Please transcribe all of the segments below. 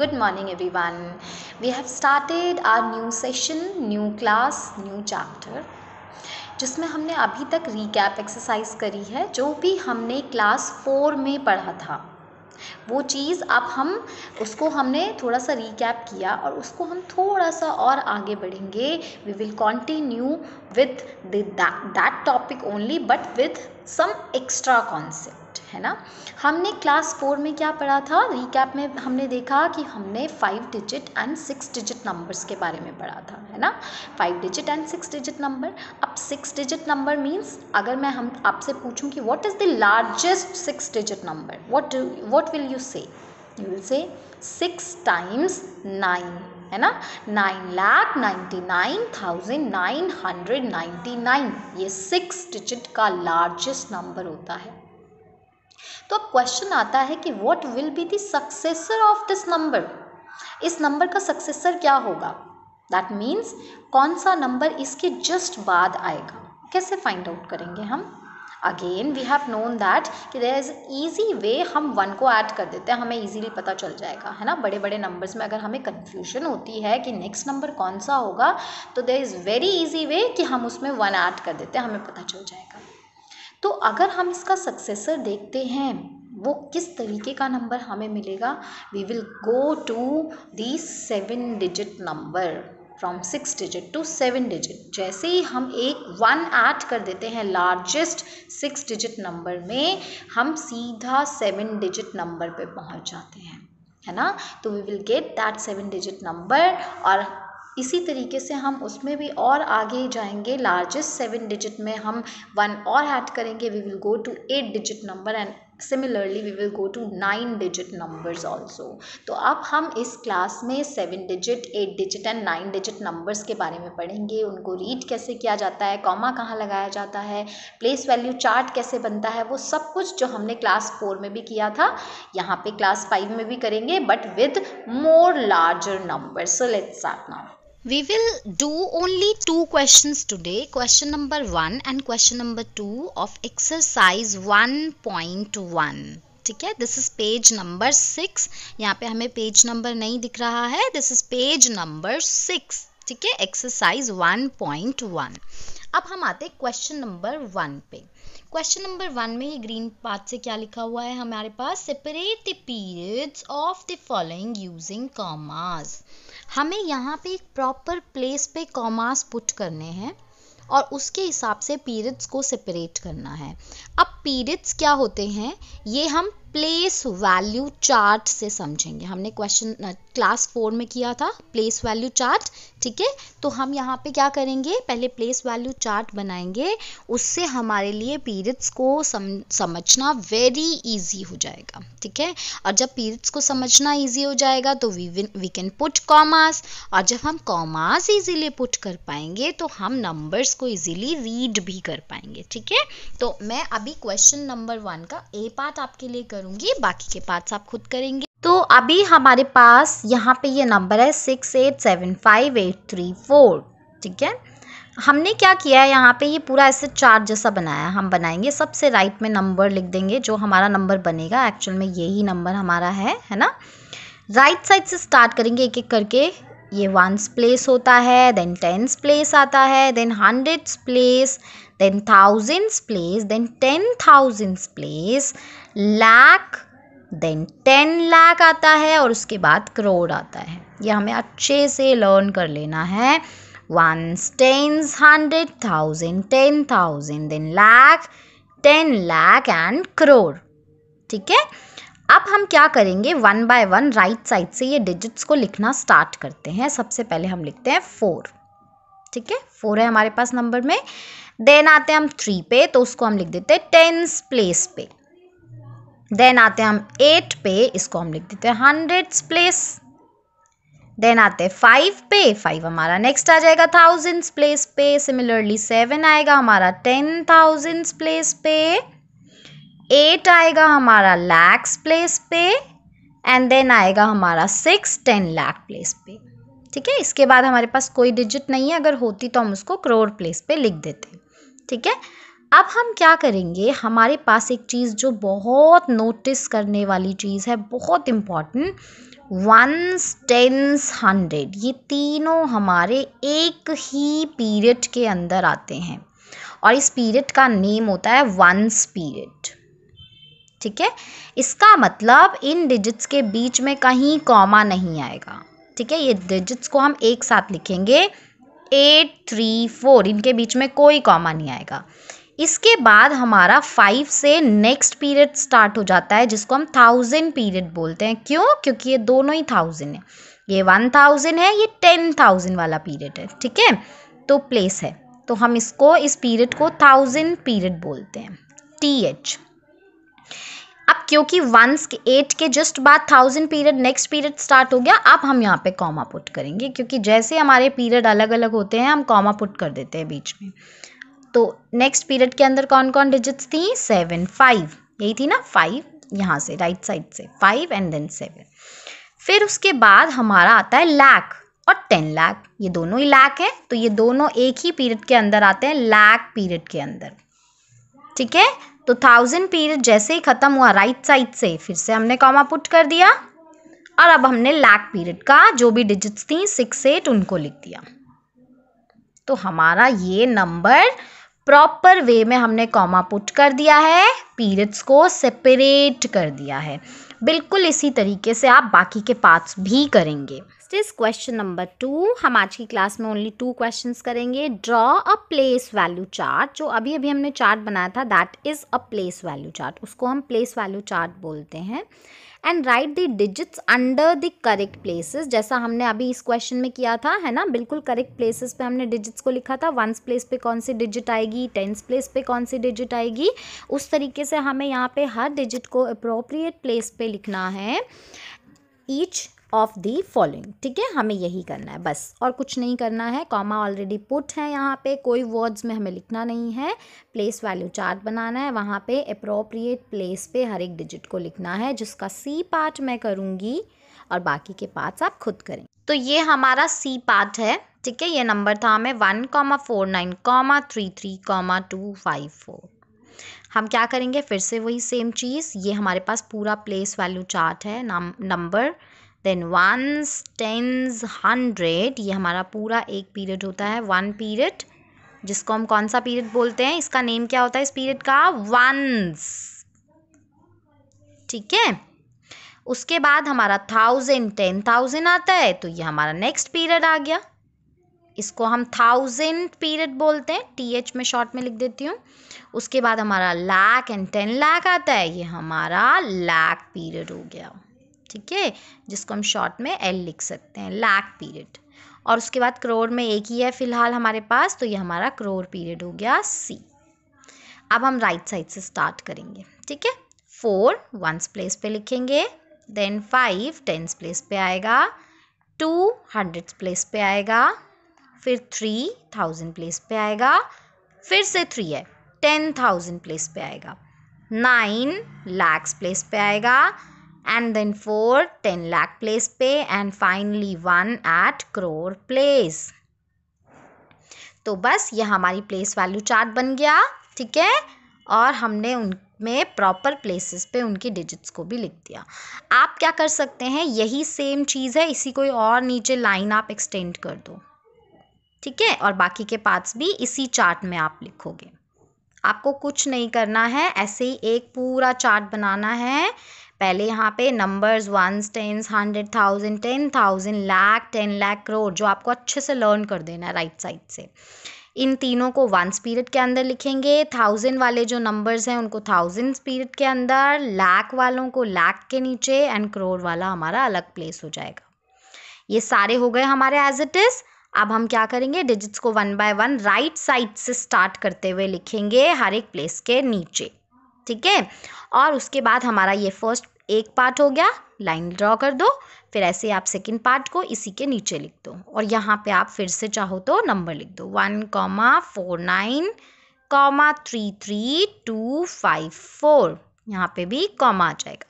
good morning everyone we have started our new session new class new chapter जिसमें हमने अभी तक recap exercise करी है जो भी हमने क्लास फोर में पढ़ा था वो चीज़ अब हम उसको हमने थोड़ा सा रिकैप किया और उसको हम थोड़ा सा और आगे बढ़ेंगे we will continue with that topic only but with some extra concept concept है ना हमने क्लास फोर में क्या पढ़ा था रिकैप में हमने देखा कि हमने five digit and six digit numbers के बारे में पढ़ा था है ना five digit and six digit number अब सिक्स डिजिट नंबर मीन्स अगर मैं हम आपसे पूछूं कि what is the largest six digit number what what will you say you will say six times nine है ना nine lakh ninety nine thousand nine hundred ninety nine ये सिक्स डिजिट का लार्जेस्ट नंबर होता है तो अब क्वेश्चन आता है कि what will be the successor of this number इस नंबर का सक्सेसर क्या होगा दैट मीन्स कौन सा नंबर इसके जस्ट बाद आएगा कैसे फाइंड आउट करेंगे हम again we have known that कि देर इज़ ईजी वे हम वन को ऐड कर देते हैं हमें ईजीली पता चल जाएगा है ना बड़े बड़े नंबर्स में अगर हमें कन्फ्यूजन होती है कि नेक्स्ट नंबर कौन सा होगा तो there is very easy way कि हम उसमें वन ऐड कर देते हैं हमें पता चल जाएगा तो अगर हम इसका सक्सेसर देखते हैं वो किस तरीके का नंबर हमें मिलेगा we will go to the seven digit number from six digit to seven digit जैसे ही हम एक वन ऐड कर देते हैं लार्जेस्ट सिक्स डिजिट नंबर में हम सीधा सेवन डिजिट नंबर पे पहुंच जाते हैं है ना तो we will get that seven digit number और इसी तरीके से हम उसमें भी और आगे जाएंगे लार्जेस्ट सेवन डिजिट में हम वन और ऐड करेंगे we will go to eight digit number and similarly we will go to nine digit numbers also तो अब हम इस क्लास में seven digit eight digit and nine digit numbers के बारे में पढ़ेंगे उनको रीड कैसे किया जाता है कॉमा कहाँ लगाया जाता है प्लेस वैल्यू चार्ट कैसे बनता है वो सब कुछ जो हमने क्लास फोर में भी किया था यहाँ पे क्लास फाइव में भी करेंगे but with more larger number so let's start now We will do only two questions today, question number 1 and question number 2 of exercise 1.1. ठीक है this is page number six यहाँ पे हमें पेज नंबर नहीं दिख रहा है this is page number six ठीक है एक्सरसाइज वन पॉइंट वन अब हम आते हैं क्वेश्चन नंबर वन पे क्वेश्चन नंबर वन में ये ग्रीन पार्ट से क्या लिखा हुआ है हमारे पास separate the periods of the following using commas हमें यहाँ पे एक प्रॉपर प्लेस पे कॉमास पुट करने हैं और उसके हिसाब से पीरियड्स को सेपरेट करना है अब पीरियड्स क्या होते हैं ये हम प्लेस वैल्यू चार्ट से समझेंगे हमने क्वेश्चन क्लास फोर में किया था प्लेस वैल्यू चार्ट ठीक है तो हम यहाँ पे क्या करेंगे पहले प्लेस वैल्यू चार्ट बनाएंगे उससे हमारे लिए पीरियड्स को सम, समझना वेरी इजी हो जाएगा ठीक है और जब पीरियड्स को समझना इजी हो जाएगा तो we we can put commas और जब हम कॉमास इजीली पुट कर पाएंगे तो हम नंबर्स को इजीली रीड भी कर पाएंगे ठीक है तो मैं अभी क्वेश्चन नंबर वन का ए पार्ट आपके लिए कर करूंगी बाकी के पार्ट्स आप खुद करेंगे तो अभी हमारे पास यहाँ पे ये नंबर है six eight seven five eight three four ठीक है हमने क्या किया है यहाँ पे ये पूरा ऐसे चार्ट जैसा बनाया हम बनाएंगे सबसे राइट में नंबर लिख देंगे जो हमारा नंबर बनेगा एक्चुअल में यही नंबर हमारा है है ना राइट साइड से स्टार्ट करेंगे एक एक करके ये वंस प्लेस होता है देन टेंस प्लेस आता है then hundreds place then thousands place then ten thousands place lakh then ten lakh आता है और उसके बाद करोड़ आता है ये हमें अच्छे से लर्न कर लेना है one tens hundred thousand ten thousand then lakh ten lakh and crore ठीक है अब हम क्या करेंगे one by one right side से ये डिजिट्स को लिखना स्टार्ट करते हैं सबसे पहले हम लिखते हैं फोर ठीक है फोर है हमारे पास नंबर में देन आते हैं हम थ्री पे तो उसको हम लिख देते हैं टेंस प्लेस पे देन आते हैं हम एट पे इसको हम लिख देते हैं हंड्रेड्स प्लेस देन आते हैं फाइव पे फाइव हमारा नेक्स्ट आ जाएगा थाउजेंड्स प्लेस पे सिमिलरली सेवन आएगा हमारा टेन थाउजेंड्स प्लेस पे एट आएगा हमारा लैक्स प्लेस पे एंड देन आएगा हमारा सिक्स टेन लाख प्लेस पे ठीक है इसके बाद हमारे पास कोई डिजिट नहीं है अगर होती तो हम उसको करोड़ प्लेस पे लिख देते ठीक है अब हम क्या करेंगे हमारे पास एक चीज़ जो बहुत नोटिस करने वाली चीज़ है बहुत इम्पॉर्टेंट वंस टेंस हंड्रेड ये तीनों हमारे एक ही पीरियड के अंदर आते हैं और इस पीरियड का नेम होता है वंस पीरियड ठीक है इसका मतलब इन डिजिट्स के बीच में कहीं कॉमा नहीं आएगा ठीक है ये डिजिट्स को हम एक साथ लिखेंगे एट थ्री फोर इनके बीच में कोई कॉमा नहीं आएगा इसके बाद हमारा फाइव से नेक्स्ट पीरियड स्टार्ट हो जाता है जिसको हम थाउजेंड पीरियड बोलते हैं क्यों क्योंकि ये दोनों ही थाउजेंड है ये वन थाउजेंड है ये टेन थाउजेंड वाला पीरियड है ठीक है तो प्लेस है तो हम इसको इस पीरियड को थाउजेंड पीरियड बोलते हैं टी एच अब क्योंकि वंस के एट के जस्ट बाद thousand period next period start हो गया अब हम यहाँ पे कॉमा पुट करेंगे क्योंकि जैसे हमारे पीरियड अलग अलग होते हैं हम कॉमा पुट कर देते हैं बीच में तो नेक्स्ट पीरियड के अंदर कौन कौन डिजिट्स थी सेवन फाइव यही थी ना फाइव यहाँ से राइट साइड से फाइव एंड देन सेवन फिर उसके बाद हमारा आता है लैक और टेन लाख ये दोनों ही लाख है तो ये दोनों एक ही पीरियड के अंदर आते हैं लाख पीरियड के अंदर ठीक है तो थाउजेंड पीरियड जैसे ही ख़त्म हुआ राइट साइड से फिर से हमने कॉमा पुट कर दिया और अब हमने लाख पीरियड का जो भी डिजिट्स थी सिक्स एट उनको लिख दिया तो हमारा ये नंबर प्रॉपर वे में हमने कॉमा पुट कर दिया है पीरियड्स को सेपरेट कर दिया है बिल्कुल इसी तरीके से आप बाकी के पार्ट्स भी करेंगे इज क्वेश्चन नंबर टू हम आज की क्लास में ओनली टू क्वेश्चंस करेंगे draw a place value chart जो अभी अभी हमने चार्ट बनाया था that is a place value chart उसको हम प्लेस वैल्यू चार्ट बोलते हैं and write the digits under the correct places जैसा हमने अभी इस क्वेश्चन में किया था है ना बिल्कुल करेक्ट प्लेसेस पे हमने डिजिट्स को लिखा था वंस प्लेस पे कौन सी डिजिट आएगी टेंस प्लेस पे कौन सी डिजिट आएगी उस तरीके से हमें यहाँ पे हर डिजिट को अप्रोप्रिएट प्लेस पे लिखना है ईच ऑफ दी फॉलोइंग ठीक है हमें यही करना है बस और कुछ नहीं करना है कॉमा ऑलरेडी पुट है यहाँ पे कोई वर्ड्स में हमें लिखना नहीं है प्लेस वैल्यू चार्ट बनाना है वहाँ पे अप्रोप्रिएट प्लेस पे हर एक डिजिट को लिखना है जिसका सी पार्ट मैं करूँगी और बाकी के पार्ट्स आप खुद करें तो ये हमारा सी पार्ट है ठीक है ये नंबर था हमें one comma four nine comma three three comma two five four हम क्या करेंगे फिर से वही सेम चीज़ ये हमारे पास पूरा प्लेस वैल्यू चार्ट है number then ones tens hundred ये हमारा पूरा एक पीरियड होता है वन पीरियड जिसको हम कौन सा पीरियड बोलते हैं इसका नेम क्या होता है इस पीरियड का वंस ठीक है उसके बाद हमारा थाउजेंड टेन थाउजेंड आता है तो ये हमारा नेक्स्ट पीरियड आ गया इसको हम थाउजेंड पीरियड बोलते हैं टी एच में शॉर्ट में लिख देती हूँ उसके बाद हमारा लाख एंड टेन लाख आता है ये हमारा लाख पीरियड हो गया ठीक है जिसको हम शॉर्ट में एल लिख सकते हैं लैक पीरियड और उसके बाद करोड़ में एक ही है फ़िलहाल हमारे पास तो ये हमारा करोड़ पीरियड हो गया सी अब हम राइट साइड से स्टार्ट करेंगे ठीक है फोर वंस प्लेस पे लिखेंगे देन फाइव टेंस प्लेस पे आएगा टू हंड्रेड प्लेस पे आएगा फिर थ्री थाउजेंड प्लेस पे आएगा फिर से थ्री है टेन थाउजेंड प्लेस पे आएगा नाइन लैक्स प्लेस पे आएगा and then 4 10 lakh place पे and finally 1 at crore place तो बस यह हमारी प्लेस वैल्यू चार्ट बन गया ठीक है और हमने उनमें प्रॉपर प्लेसेस पे उनकी डिजिट्स को भी लिख दिया आप क्या कर सकते हैं यही सेम चीज़ है इसी कोई और नीचे लाइन आप एक्सटेंड कर दो ठीक है और बाकी के पार्ट्स भी इसी चार्ट में आप लिखोगे आपको कुछ नहीं करना है ऐसे ही एक पूरा चार्ट बनाना है पहले यहाँ पे numbers one tens hundred thousand ten thousand lakh ten lakh crore जो आपको अच्छे से लर्न कर देना है राइट साइड से इन तीनों को वन स्पीरियड के अंदर लिखेंगे थाउजेंड वाले जो नंबर्स हैं उनको थाउजेंड स्पीरियड के अंदर लाख वालों को लाख के नीचे एंड करोड़ वाला हमारा अलग प्लेस हो जाएगा ये सारे हो गए हमारे एज इट इज़ अब हम क्या करेंगे डिजिट्स को one by one right side से स्टार्ट करते हुए लिखेंगे हर एक प्लेस के नीचे ठीक है और उसके बाद हमारा ये फर्स्ट एक पार्ट हो गया लाइन ड्रॉ कर दो फिर ऐसे आप सेकेंड पार्ट को इसी के नीचे लिख दो और यहाँ पे आप फिर से चाहो तो नंबर लिख दो one comma four nine comma three three two five four यहाँ पे भी कॉमा आ जाएगा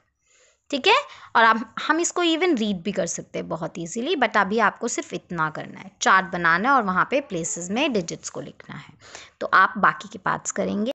ठीक है और आप हम इसको इवन रीड भी कर सकते हैं बहुत इजीली बट अभी आपको सिर्फ इतना करना है चार्ट बनाना है और वहाँ पे प्लेसेस में डिजिट्स को लिखना है तो आप बाकी के पार्ट्स करेंगे